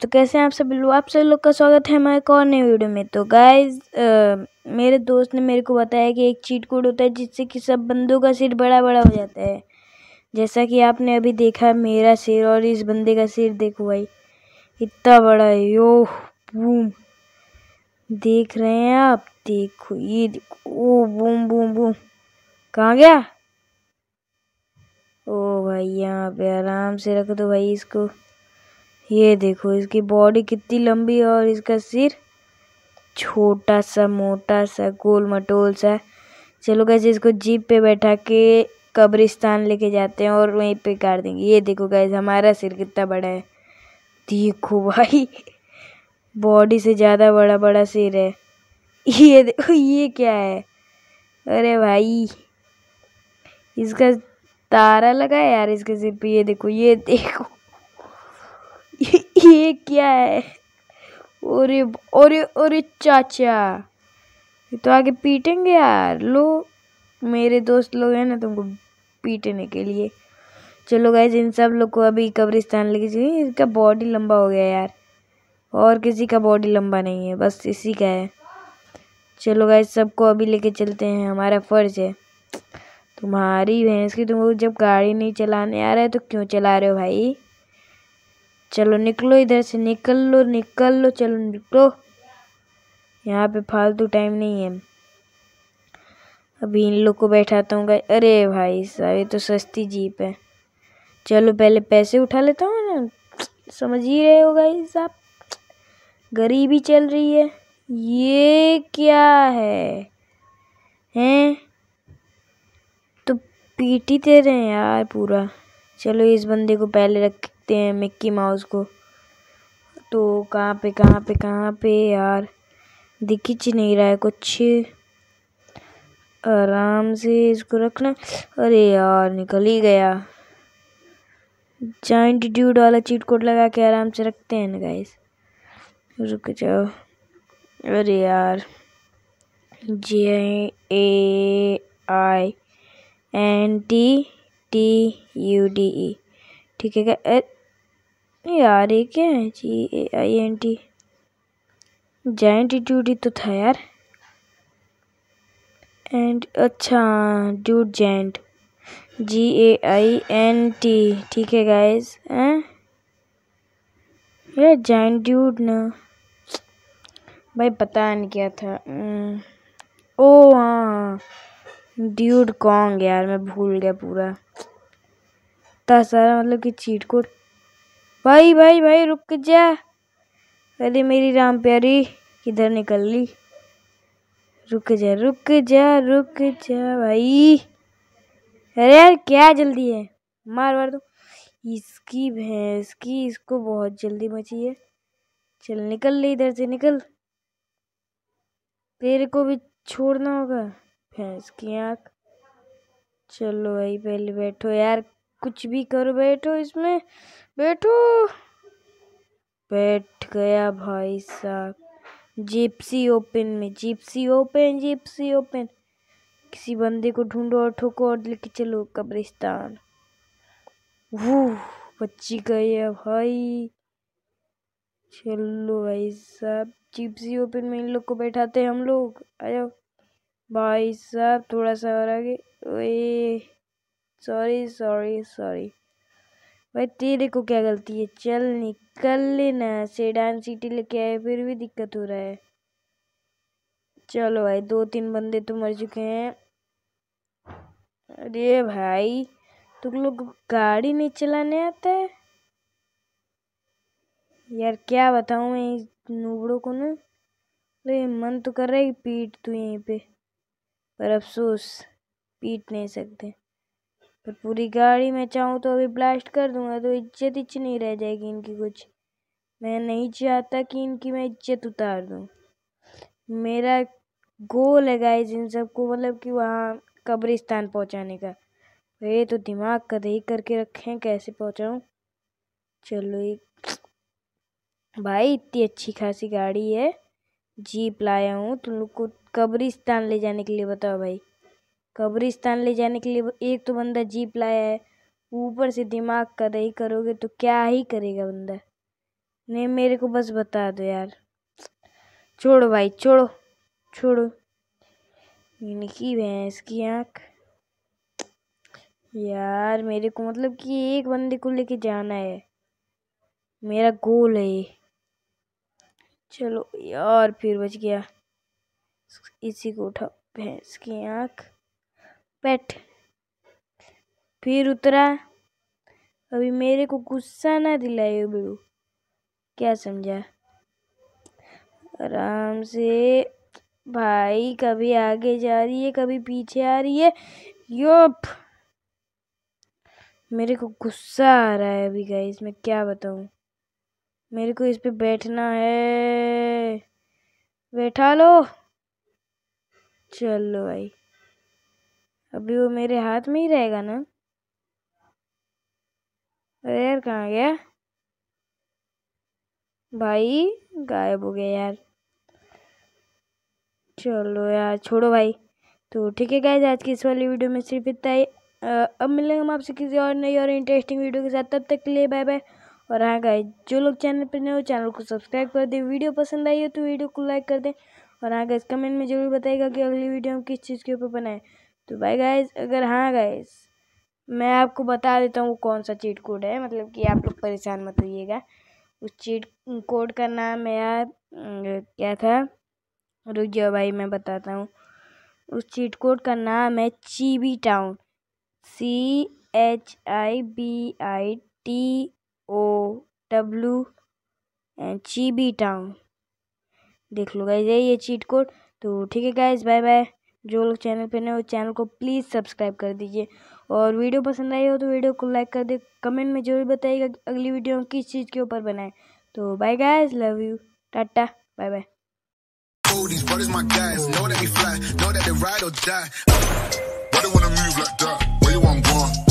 तो कैसे हैं आप सभी लोग आप सभी लोग का स्वागत है हमारे एक और नई वीडियो में तो गाइज मेरे दोस्त ने मेरे को बताया कि एक चीट कोड होता है जिससे कि सब बंदों का सिर बड़ा बड़ा हो जाता है जैसा कि आपने अभी देखा मेरा सिर और इस बंदे का सिर देखो भाई इतना बड़ा है यो बूम देख रहे हैं आप देखो ये देखो ओ बूम बूम बूम कहाँ गया ओ भाई यहाँ पे आराम से रख दो भाई इसको ये देखो इसकी बॉडी कितनी लंबी है और इसका सिर छोटा सा मोटा सा गोल मटोल सा चलो गैस इसको जीप पे बैठा के कब्रिस्तान लेके जाते हैं और वहीं पे काट देंगे ये देखो गैस हमारा सिर कितना बड़ा है देखो भाई बॉडी से ज़्यादा बड़ा बड़ा सिर है ये देखो ये क्या है अरे भाई इसका तारा लगा है यार इसके सिर पे ये देखो ये देखो क्या है और अरे अरे चाचा ये तो आगे पीटेंगे यार लो मेरे दोस्त लोग हैं ना तुमको पीटने के लिए चलो गए इन सब लोग को अभी कब्रिस्तान लेके चाहिए इसका बॉडी लंबा हो गया यार और किसी का बॉडी लंबा नहीं है बस इसी का है चलो गए सबको अभी लेके चलते हैं हमारा फ़र्ज है तुम्हारी भैंस की तुमको जब गाड़ी नहीं चलाने आ रहा है तो क्यों चला रहे हो भाई चलो निकलो इधर से निकल लो निकल लो चलो निकलो यहाँ पे फालतू टाइम नहीं है अभी इन लोग को बैठाता हूँ गाइस अरे भाई साहब ये तो सस्ती जीप है चलो पहले पैसे उठा लेता हूँ ना समझ ही रहे हो गाइस साहब गरीबी चल रही है ये क्या है हैं तो पीटी दे रहे हैं यार पूरा चलो इस बंदे को पहले रख देखते हैं मिक्की माउस को तो कहाँ पे कहाँ पे कहाँ पे यार दिख ही नहीं रहा है कुछ आराम से इसको रखना अरे यार निकल ही गया जॉइंट ड्यूड वाला चीट कोड लगा के आराम से रखते हैं ना गाइस रुक जाओ अरे यार J A I N T T U D E ठीक है क्या यार ये क्या है G A I N T giant duty तो था यार एंड अच्छा dude giant G A I N T ठीक है गाइस हैं यार जैंट ड्यूट ना भाई पता नहीं क्या था hmm. ओ हाँ ड्यूड कॉन्ग यार मैं भूल गया पूरा था सारा मतलब कि चीट कोड भाई भाई भाई रुक जा अरे मेरी राम प्यारी किधर निकल ली रुक जा रुक जा रुक जा भाई अरे यार क्या जल्दी है मार मार दो इसकी भैंस की इसको बहुत जल्दी मची है चल निकल ले इधर से निकल तेरे को भी छोड़ना होगा भैंस की आँख चलो भाई पहले बैठो यार कुछ भी करो बैठो इसमें बैठो बैठ गया भाई साहब जिप्सी ओपन में जिप्सी ओपन जिप्सी ओपन किसी बंदे को ढूंढो और ठोको और लेके चलो कब्रिस्तान वो बच्ची है भाई चलो भाई साहब जिप्सी ओपन में इन लोग को बैठाते हैं हम लोग आ जाओ भाई साहब थोड़ा सा और आगे ओए सॉरी सॉरी सॉरी भाई तेरे को क्या गलती है चल निकल लेना सेडान सिटी लेके आए फिर भी दिक्कत हो रहा है चलो भाई दो तीन बंदे तो मर चुके हैं अरे भाई तुम लोग गाड़ी नहीं चलाने आता है यार क्या बताऊँ मैं इस नूबड़ों को ना अरे मन तो कर रहा है कि पीट तू यहीं पे पर अफसोस पीट नहीं सकते पर पूरी गाड़ी मैं चाहूँ तो अभी ब्लास्ट कर दूंगा तो इज्जत इच नहीं रह जाएगी इनकी कुछ मैं नहीं चाहता कि इनकी मैं इज्जत उतार दूँ मेरा गोल है गाइज इन सबको मतलब कि वहाँ कब्रिस्तान पहुँचाने का तो ये तो दिमाग का दही करके रखे हैं कैसे पहुँचाऊँ चलो एक भाई इतनी अच्छी खासी गाड़ी है जीप लाया हूँ तुम लोग को कब्रिस्तान ले जाने के लिए बताओ भाई कब्रिस्तान ले जाने के लिए एक तो बंदा जीप लाया है ऊपर से दिमाग का दही करोगे तो क्या ही करेगा बंदा नहीं मेरे को बस बता दो यार छोड़ो भाई छोड़ो छोड़ो इनकी भैंस की आँख यार मेरे को मतलब कि एक बंदे को लेके जाना है मेरा गोल है ये चलो यार फिर बच गया इसी को उठाओ भैंस की आँख बैठ फिर उतरा अभी मेरे को गुस्सा ना दिलाए बेड़ू क्या समझा आराम से भाई कभी आगे जा रही है कभी पीछे आ रही है योप मेरे को गुस्सा आ रहा है अभी गाइस मैं क्या बताऊं मेरे को इस पे बैठना है बैठा लो चलो भाई अभी वो मेरे हाथ में ही रहेगा ना अरे यार कहाँ गया भाई गायब हो गया यार चलो यार छोड़ो भाई तो ठीक है गाइज आज की इस वाली वीडियो में सिर्फ इतना ही अब मिलेंगे हम आपसे किसी और नई और इंटरेस्टिंग वीडियो के साथ तब तक के लिए बाय बाय और हाँ गाइज जो लोग चैनल पर नए हो चैनल को सब्सक्राइब कर दें वीडियो पसंद आई हो तो वीडियो को लाइक कर दें और हाँ गाइज कमेंट में ज़रूर बताएगा कि अगली वीडियो हम किस चीज़ के ऊपर बनाएं तो भाई गाइज अगर हाँ गाइज मैं आपको बता देता हूँ कौन सा चीट कोड है मतलब कि आप लोग परेशान मत होइएगा उस चीट कोड का नाम है यार क्या था रुक जाओ भाई मैं बताता हूँ उस चीट कोड का नाम है chibi town C H I B I T O W N chibi town देख लो गाइज ये चीट कोड तो ठीक है गाइज बाय बाय जो लोग चैनल पर नए हो चैनल को प्लीज़ सब्सक्राइब कर दीजिए और वीडियो पसंद आई हो तो वीडियो को लाइक कर दे कमेंट में जरूर बताइएगा अगली वीडियो किस चीज़ के ऊपर बनाएं तो bye guys love you tata bye bye These brothers my guys, know that we fly, know that they ride or die. Why they wanna move like that? Where you want going?